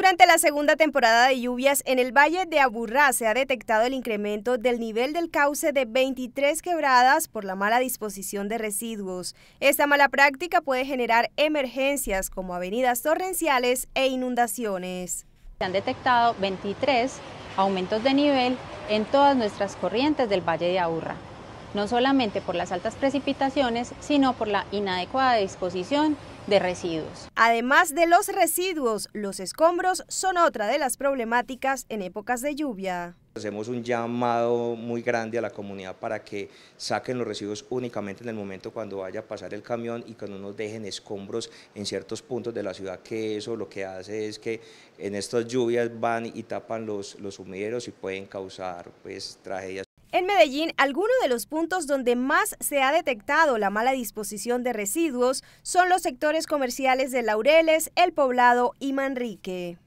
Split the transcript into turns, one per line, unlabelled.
Durante la segunda temporada de lluvias en el Valle de Aburrá se ha detectado el incremento del nivel del cauce de 23 quebradas por la mala disposición de residuos. Esta mala práctica puede generar emergencias como avenidas torrenciales e
inundaciones. Se han detectado 23 aumentos de nivel en todas nuestras corrientes del Valle de Aburrá, no solamente por las altas precipitaciones, sino por la inadecuada disposición de residuos. Además de los residuos, los
escombros son otra de las problemáticas en épocas de lluvia.
Hacemos un llamado muy grande a la comunidad para que saquen los residuos únicamente en el momento cuando vaya a pasar el camión y que no nos dejen escombros en ciertos puntos de la ciudad, que eso lo que hace es que en estas lluvias van y tapan los, los sumideros y pueden causar pues, tragedias.
En Medellín, algunos de los puntos donde más se ha detectado la mala disposición de residuos son los sectores comerciales de Laureles, El Poblado y Manrique.